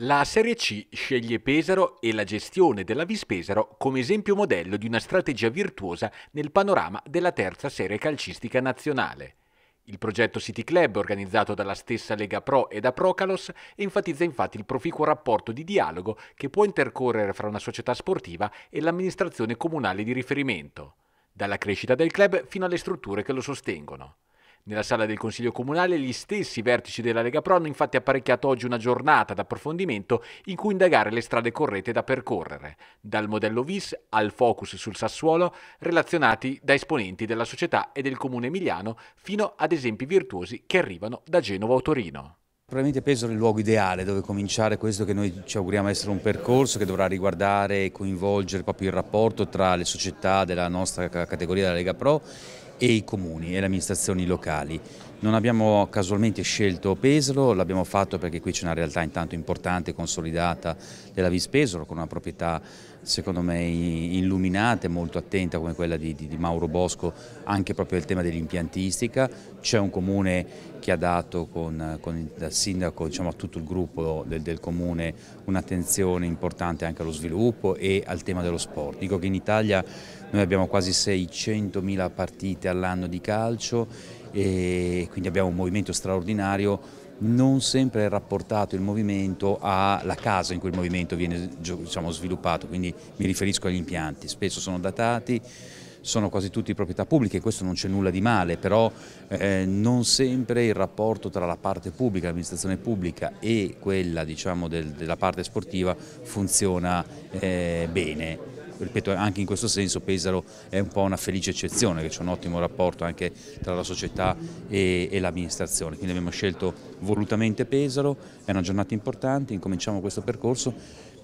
La Serie C sceglie Pesaro e la gestione della Vispesaro come esempio modello di una strategia virtuosa nel panorama della terza serie calcistica nazionale. Il progetto City Club, organizzato dalla stessa Lega Pro e da Procalos, enfatizza infatti il proficuo rapporto di dialogo che può intercorrere fra una società sportiva e l'amministrazione comunale di riferimento, dalla crescita del club fino alle strutture che lo sostengono. Nella sala del Consiglio Comunale gli stessi vertici della Lega Pro hanno infatti apparecchiato oggi una giornata d'approfondimento in cui indagare le strade corrette da percorrere, dal modello VIS al focus sul Sassuolo, relazionati da esponenti della società e del Comune Emiliano, fino ad esempi virtuosi che arrivano da Genova o Torino. Probabilmente Pesaro è il luogo ideale dove cominciare questo che noi ci auguriamo essere un percorso che dovrà riguardare e coinvolgere proprio il rapporto tra le società della nostra categoria della Lega Pro e i comuni e le amministrazioni locali. Non abbiamo casualmente scelto Pesaro, l'abbiamo fatto perché qui c'è una realtà intanto importante, consolidata della Vispesaro con una proprietà secondo me illuminata e molto attenta come quella di, di, di Mauro Bosco anche proprio al tema dell'impiantistica, c'è un comune che ha dato con, con il, dal sindaco diciamo, a tutto il gruppo del, del comune un'attenzione importante anche allo sviluppo e al tema dello sport. Dico che in Italia noi abbiamo quasi 600.000 partite all'anno di calcio e quindi abbiamo un movimento straordinario non sempre è rapportato il movimento alla casa in cui il movimento viene diciamo, sviluppato, quindi mi riferisco agli impianti, spesso sono datati, sono quasi tutti proprietà pubbliche, questo non c'è nulla di male, però eh, non sempre il rapporto tra la parte pubblica, l'amministrazione pubblica e quella diciamo, del, della parte sportiva funziona eh, bene ripeto anche in questo senso Pesaro è un po' una felice eccezione, che c'è un ottimo rapporto anche tra la società e, e l'amministrazione, quindi abbiamo scelto volutamente Pesaro, è una giornata importante, incominciamo questo percorso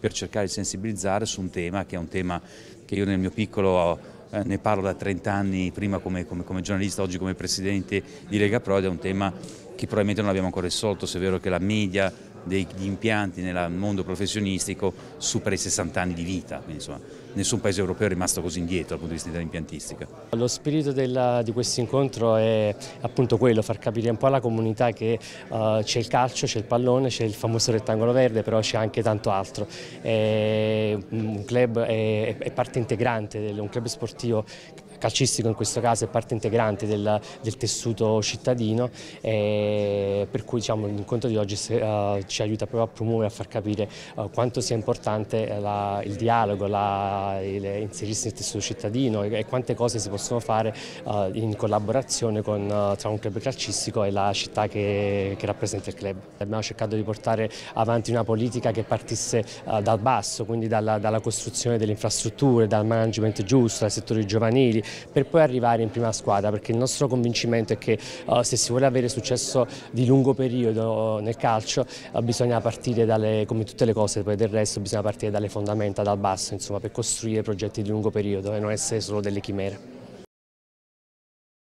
per cercare di sensibilizzare su un tema che è un tema che io nel mio piccolo eh, ne parlo da 30 anni, prima come, come, come giornalista, oggi come presidente di Lega Pro ed è un tema che probabilmente non abbiamo ancora risolto, se è vero che la media degli impianti nel mondo professionistico supera i 60 anni di vita, quindi insomma nessun paese europeo è rimasto così indietro dal punto di vista dell'impiantistica. Lo spirito della, di questo incontro è appunto quello, far capire un po' alla comunità che uh, c'è il calcio, c'è il pallone, c'è il famoso rettangolo verde, però c'è anche tanto altro. È, un club è, è parte integrante, un club sportivo calcistico in questo caso è parte integrante del, del tessuto cittadino per cui diciamo, l'incontro di oggi uh, ci aiuta proprio a promuovere, a far capire uh, quanto sia importante eh, la, il dialogo, la, il, inserirsi nel tessuto cittadino e, e, quante cose si possono fare uh, in collaborazione con, tra un club calcistico e la città che, che, rappresenta il club. Abbiamo cercato di portare avanti una politica che partisse dal basso, quindi dalla, dalla costruzione delle infrastrutture, dal management giusto, dai settori giovanili, per poi arrivare in prima squadra perché il nostro convincimento è che uh, se si vuole avere successo di lungo periodo nel calcio uh, bisogna partire dalle, come tutte le cose poi del resto bisogna partire dalle fondamenta, dal basso insomma per costruire progetti di lungo periodo e non essere solo delle chimere.